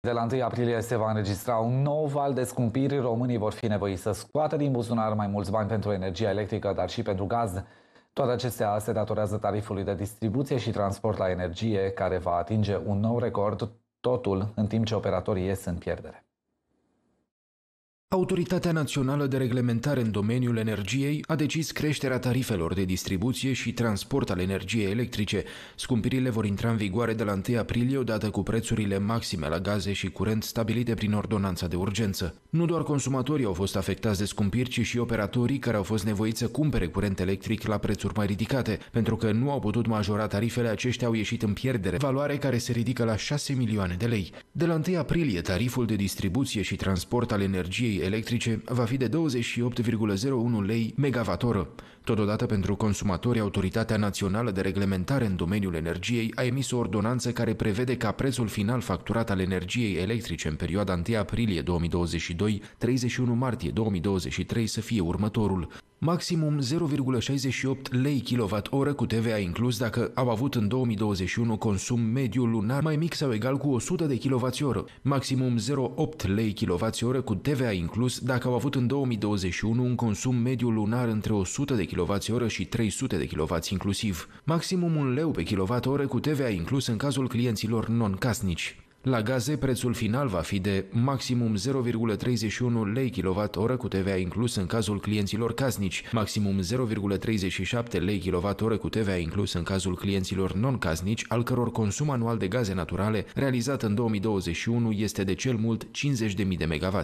De la 1 aprilie se va înregistra un nou val de scumpiri. Românii vor fi nevoiți să scoată din buzunar mai mulți bani pentru energia electrică, dar și pentru gaz. Toate acestea se datorează tarifului de distribuție și transport la energie, care va atinge un nou record, totul în timp ce operatorii ies în pierdere. Autoritatea Națională de Reglementare în domeniul energiei a decis creșterea tarifelor de distribuție și transport al energiei electrice. Scumpirile vor intra în vigoare de la 1 aprilie, odată cu prețurile maxime la gaze și curent stabilite prin ordonanța de urgență. Nu doar consumatorii au fost afectați de scumpiri, ci și operatorii care au fost nevoiți să cumpere curent electric la prețuri mai ridicate. Pentru că nu au putut majora tarifele, aceștia au ieșit în pierdere, valoare care se ridică la 6 milioane de lei. De la 1 aprilie, tariful de distribuție și transport al energiei energiei electrice va fi de 28,01 lei megavatoră. Totodată pentru consumatori, Autoritatea Națională de Reglementare în domeniul energiei a emis o ordonanță care prevede ca prețul final facturat al energiei electrice în perioada 1 aprilie 2022-31 martie 2023 să fie următorul maximum 0,68 lei kWh cu TVA inclus dacă au avut în 2021 consum mediu lunar mai mic sau egal cu 100 de kWh, maximum 0,8 lei kWh cu TVA inclus dacă au avut în 2021 un consum mediu lunar între 100 de kWh și 300 de kW inclusiv, maximum 1 leu pe kWh cu TVA inclus în cazul clienților non-casnici. La gaze, prețul final va fi de maximum 0,31 lei kWh cu TVA inclus în cazul clienților casnici, maximum 0,37 lei kWh cu TVA inclus în cazul clienților non-casnici, al căror consum anual de gaze naturale realizat în 2021 este de cel mult 50.000 de MW.